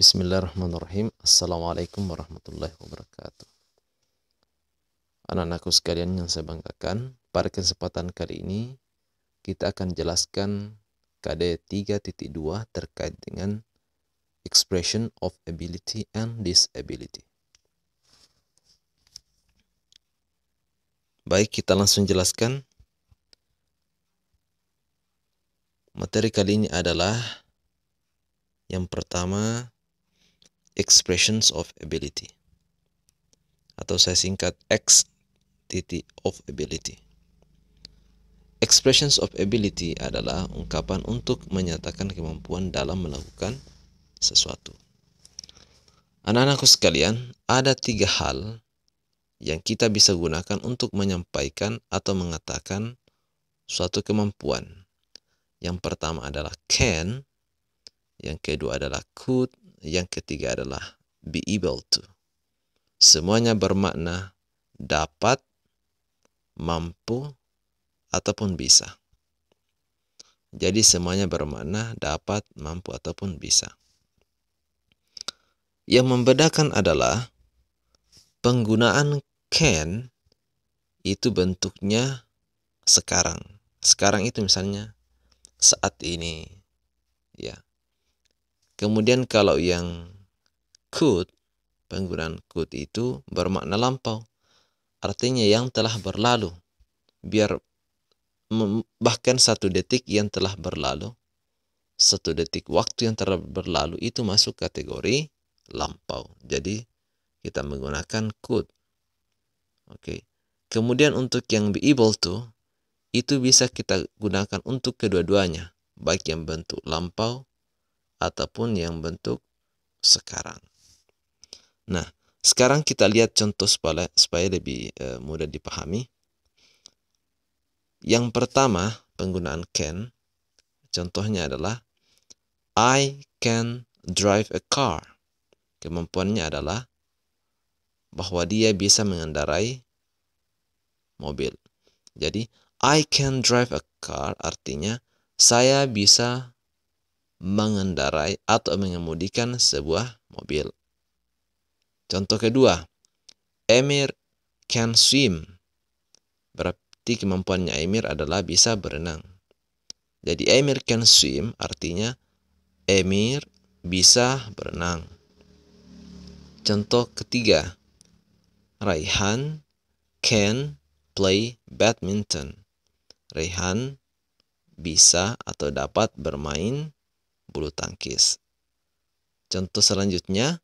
Bismillahirrahmanirrahim. Assalamualaikum warahmatullahi wabarakatuh. Anak-anakku sekalian yang saya banggakan, pada kesempatan kali ini kita akan jelaskan KD 3.2 terkait dengan expression of ability and disability. Baik, kita langsung jelaskan. Materi kali ini adalah yang pertama expressions of ability atau saya singkat X titik of ability. Expressions of ability adalah ungkapan untuk menyatakan kemampuan dalam melakukan sesuatu. Anak-anakku sekalian, ada tiga hal yang kita bisa gunakan untuk menyampaikan atau mengatakan suatu kemampuan. Yang pertama adalah can, yang kedua adalah could, yang ketiga adalah be able to. Semuanya bermakna dapat, mampu, ataupun bisa. Jadi semuanya bermakna dapat, mampu, ataupun bisa. Yang membedakan adalah penggunaan can itu bentuknya sekarang. Sekarang itu misalnya saat ini. Ya. Kemudian kalau yang could, penggunaan could itu bermakna lampau. Artinya yang telah berlalu. Biar bahkan satu detik yang telah berlalu, satu detik waktu yang telah berlalu itu masuk kategori lampau. Jadi kita menggunakan could. Oke. Kemudian untuk yang be able to, itu bisa kita gunakan untuk kedua-duanya, baik yang bentuk lampau ataupun yang bentuk sekarang. Nah, sekarang kita lihat contoh supaya, supaya lebih eh, mudah dipahami. Yang pertama, penggunaan can. Contohnya adalah I can drive a car. Kemampuannya adalah bahwa dia bisa mengendarai mobil. Jadi, I can drive a car artinya saya bisa mengendarai atau mengemudikan sebuah mobil. Contoh kedua, Emir can swim. Berarti kemampuannya Emir adalah bisa berenang. Jadi Emir can swim artinya Emir bisa berenang. Contoh ketiga, Raihan can play badminton. Raihan bisa atau dapat bermain bulu tangkis. Contoh selanjutnya,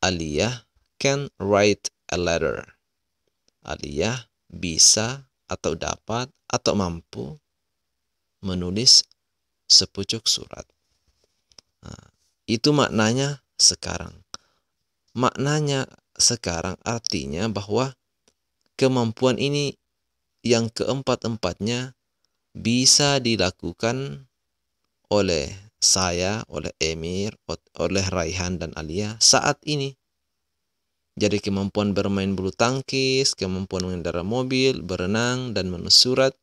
Alia can write a letter. Alia bisa atau dapat atau mampu menulis sepucuk surat. Nah, itu maknanya sekarang. Maknanya sekarang artinya bahwa kemampuan ini yang keempat-empatnya bisa dilakukan oleh saya, oleh Emir, oleh Raihan dan Alia saat ini. Jadi kemampuan bermain bulu tangkis, kemampuan mengendarai mobil, berenang, dan menulis surat,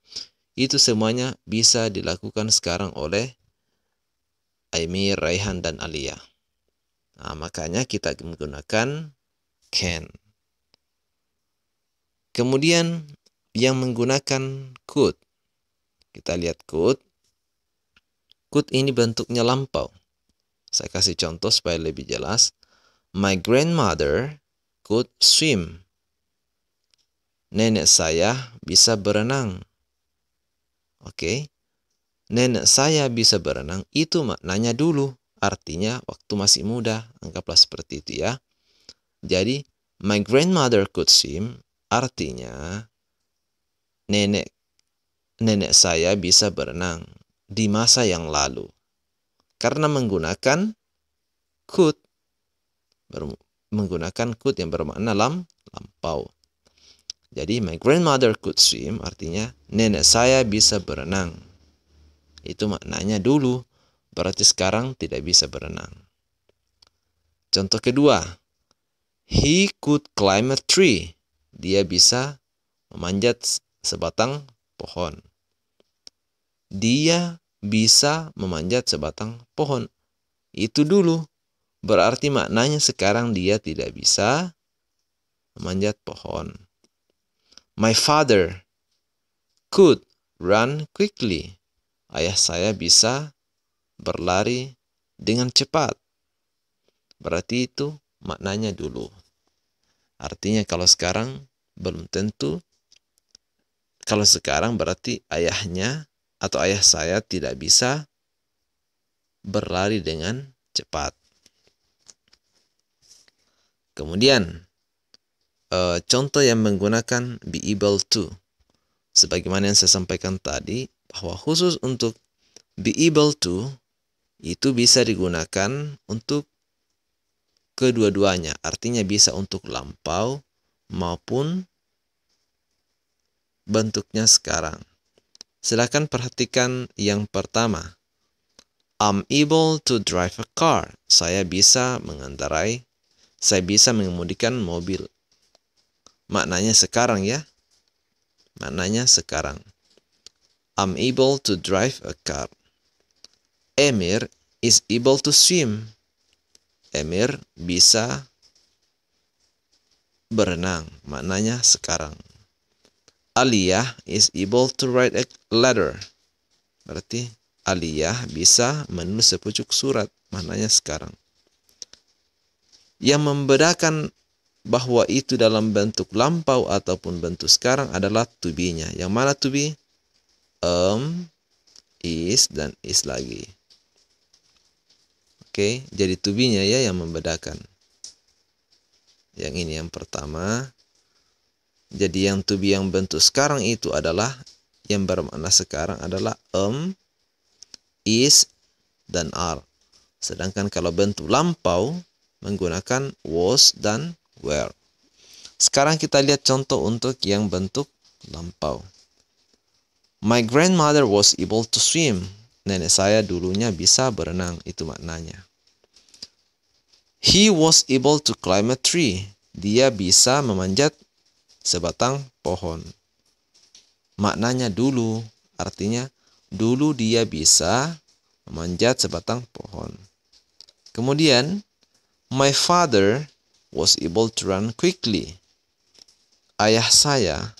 itu semuanya bisa dilakukan sekarang oleh Emir, Raihan, dan Alia. Nah, makanya kita menggunakan can. Kemudian yang menggunakan could. Kita lihat could Kut ini bentuknya lampau. Saya kasih contoh supaya lebih jelas. My grandmother could swim. Nenek saya bisa berenang. Oke. Okay. Nenek saya bisa berenang itu maknanya dulu. Artinya waktu masih muda. Anggaplah seperti itu ya. Jadi, my grandmother could swim artinya nenek nenek saya bisa berenang di masa yang lalu. Karena menggunakan kut menggunakan could yang bermakna lam lampau. Jadi my grandmother could swim artinya nenek saya bisa berenang. Itu maknanya dulu, berarti sekarang tidak bisa berenang. Contoh kedua, he could climb a tree. Dia bisa memanjat sebatang pohon. Dia bisa memanjat sebatang pohon. Itu dulu. Berarti maknanya sekarang dia tidak bisa memanjat pohon. My father could run quickly. Ayah saya bisa berlari dengan cepat. Berarti itu maknanya dulu. Artinya kalau sekarang belum tentu. Kalau sekarang berarti ayahnya atau ayah saya tidak bisa berlari dengan cepat. Kemudian, eh, contoh yang menggunakan be able to. Sebagaimana yang saya sampaikan tadi, bahwa khusus untuk be able to, itu bisa digunakan untuk kedua-duanya. Artinya bisa untuk lampau maupun bentuknya sekarang silakan perhatikan yang pertama. I'm able to drive a car. Saya bisa mengendarai, saya bisa mengemudikan mobil. Maknanya sekarang ya. Maknanya sekarang. I'm able to drive a car. Emir is able to swim. Emir bisa berenang. Maknanya sekarang. Aliyah is able to write a letter. Berarti Aliyah bisa menulis sepucuk surat. Maknanya sekarang. Yang membedakan bahwa itu dalam bentuk lampau ataupun bentuk sekarang adalah to be-nya. Yang mana to be? Um, is, dan is lagi. Oke, okay, jadi tubinya ya yang membedakan. Yang ini yang pertama. Jadi yang to be yang bentuk sekarang itu adalah yang bermakna sekarang adalah am, um, is, dan are. Sedangkan kalau bentuk lampau menggunakan was dan were. Sekarang kita lihat contoh untuk yang bentuk lampau. My grandmother was able to swim. Nenek saya dulunya bisa berenang, itu maknanya. He was able to climb a tree. Dia bisa memanjat sebatang pohon. Maknanya dulu, artinya dulu dia bisa memanjat sebatang pohon. Kemudian, my father was able to run quickly. Ayah saya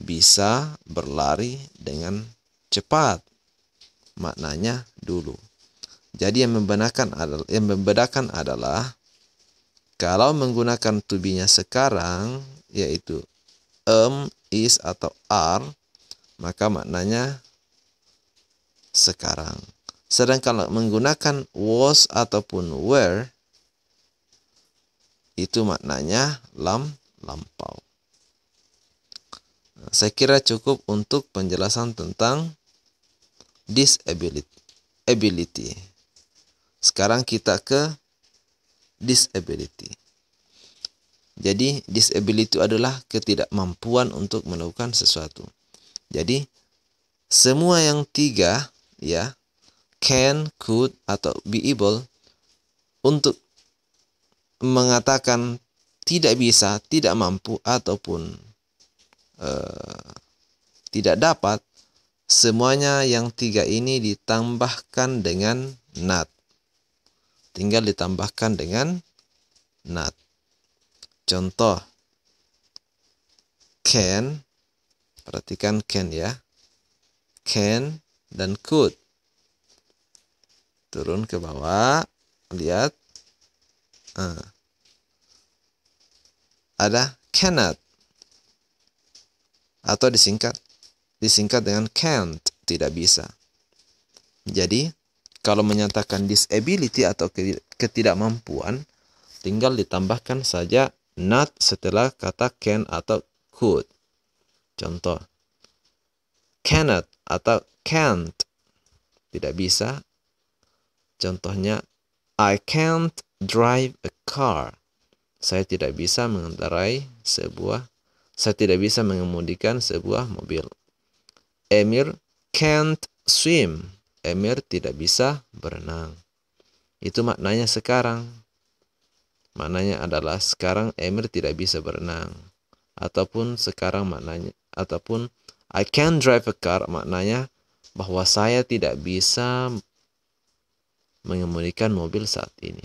bisa berlari dengan cepat. Maknanya dulu. Jadi yang membedakan adalah yang membedakan adalah kalau menggunakan tubinya sekarang yaitu am, is atau are maka maknanya sekarang. sedangkan kalau menggunakan was ataupun were itu maknanya lam lampau. Nah, saya kira cukup untuk penjelasan tentang disability. Sekarang kita ke disability. Jadi disability adalah ketidakmampuan untuk melakukan sesuatu. Jadi semua yang tiga ya can, could atau be able untuk mengatakan tidak bisa, tidak mampu ataupun uh, tidak dapat semuanya yang tiga ini ditambahkan dengan not. Tinggal ditambahkan dengan not. Contoh can perhatikan can ya. Can dan could. Turun ke bawah, lihat. Uh. Ada cannot atau disingkat disingkat dengan can't, tidak bisa. Jadi, kalau menyatakan disability atau ketidakmampuan, tinggal ditambahkan saja not setelah kata can atau could. Contoh, cannot atau can't, tidak bisa. Contohnya, I can't drive a car. Saya tidak bisa mengendarai sebuah, saya tidak bisa mengemudikan sebuah mobil. Emir can't swim. Emir tidak bisa berenang. Itu maknanya sekarang. Maknanya adalah sekarang Emir tidak bisa berenang. Ataupun sekarang maknanya ataupun I can drive a car maknanya bahwa saya tidak bisa mengemudikan mobil saat ini.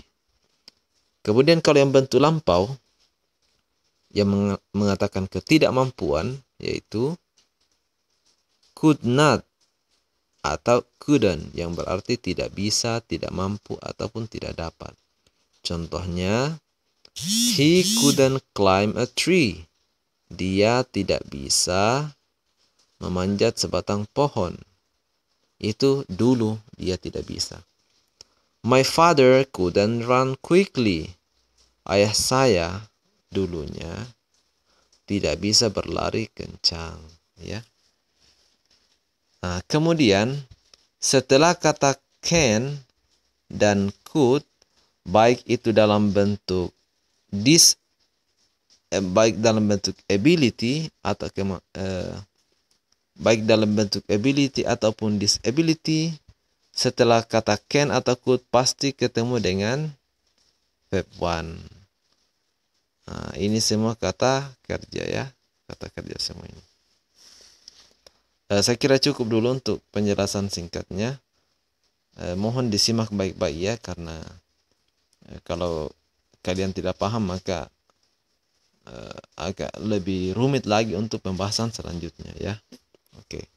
Kemudian kalau yang bentuk lampau yang mengatakan ketidakmampuan yaitu could not atau couldn't yang berarti tidak bisa, tidak mampu ataupun tidak dapat. Contohnya, he couldn't climb a tree. Dia tidak bisa memanjat sebatang pohon. Itu dulu dia tidak bisa. My father couldn't run quickly. Ayah saya dulunya tidak bisa berlari kencang, ya. Nah, kemudian setelah kata can dan could baik itu dalam bentuk dis eh, baik dalam bentuk ability atau kema, eh, baik dalam bentuk ability ataupun disability setelah kata can atau could pasti ketemu dengan verb one. Nah, ini semua kata kerja ya, kata kerja semua ini. Eh, saya kira cukup dulu untuk penjelasan singkatnya. Eh, mohon disimak baik-baik ya karena Eh, kalau kalian tidak paham maka uh, agak lebih rumit lagi untuk pembahasan selanjutnya ya oke okay.